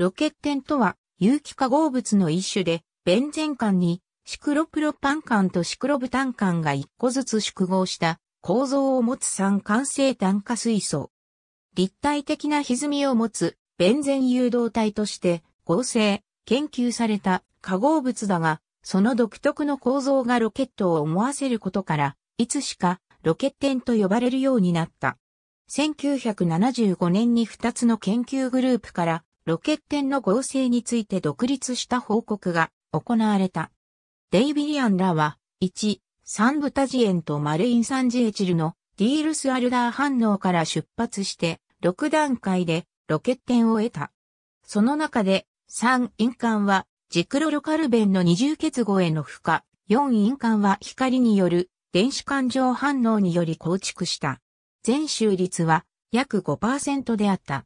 ロケッテンとは、有機化合物の一種で、ベンゼン管に、シクロプロパン管とシクロブタン管が一個ずつ縮合した構造を持つ酸管性炭化水素。立体的な歪みを持つベンゼン誘導体として合成、研究された化合物だが、その独特の構造がロケットを思わせることから、いつしかロケッテンと呼ばれるようになった。1975年に2つの研究グループからロケッテンの合成について独立した報告が行われた。デイビリアンらは、1、サンブタジエンとマレインサンジエチルのディールスアルダー反応から出発して、6段階でロケッテンを得た。その中で、3印鑑は、ジクロロカルベンの二重結合への負荷、4印鑑は光による電子環状反応により構築した。全周率は約5%であった。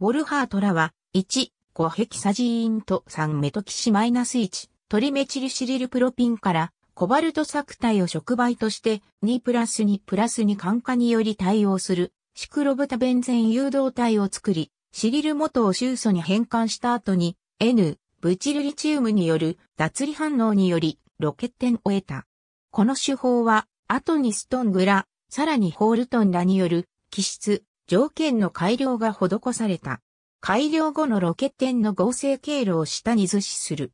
ウォルハートらは1、5ヘキサジーンと3メトキシマイナス1、トリメチルシリルプロピンからコバルト作体を触媒として2プラス2プラス2酸化により対応するシクロブタベンゼン誘導体を作り、シリル元を臭素に変換した後に N、ブチルリチウムによる脱離反応によりロケッテンを得た。この手法は後にストングラ、さらにホールトンらによる気質、条件の改良が施された。改良後のロケットンの合成経路を下に図示する。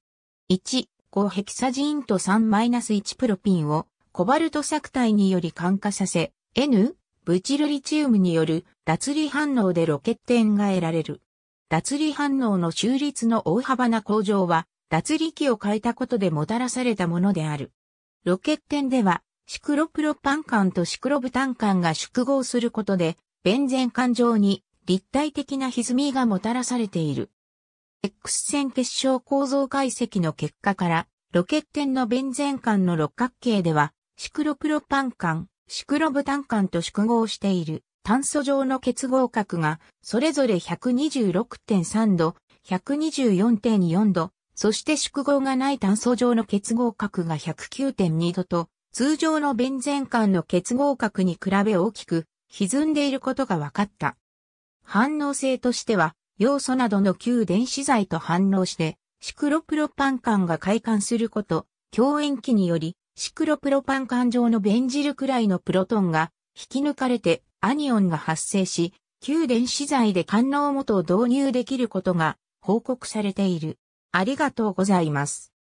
1、5ヘキサジンと3-1プロピンをコバルト作体により感化させ、N、ブチルリチウムによる脱離反応でロケットンが得られる。脱離反応の周率の大幅な向上は、脱離器を変えたことでもたらされたものである。ロケットンでは、シクロプロパン管とシクロブタン管が縮合することで、ベンゼン管上に立体的な歪みがもたらされている。X 線結晶構造解析の結果から、ロケッンのベンゼン間の六角形では、シクロプロパン間、シクロブタン間と縮合している炭素上の結合角が、それぞれ126.3度、124.4度、そして縮合がない炭素上の結合角が109.2度と、通常のベンゼン間の結合角に比べ大きく、歪んでいることが分かった。反応性としては、要素などの旧電子剤と反応して、シクロプロパン管が快感すること、強塩期により、シクロプロパン管上のベンジルくらいのプロトンが引き抜かれてアニオンが発生し、旧電子剤で官能元を導入できることが報告されている。ありがとうございます。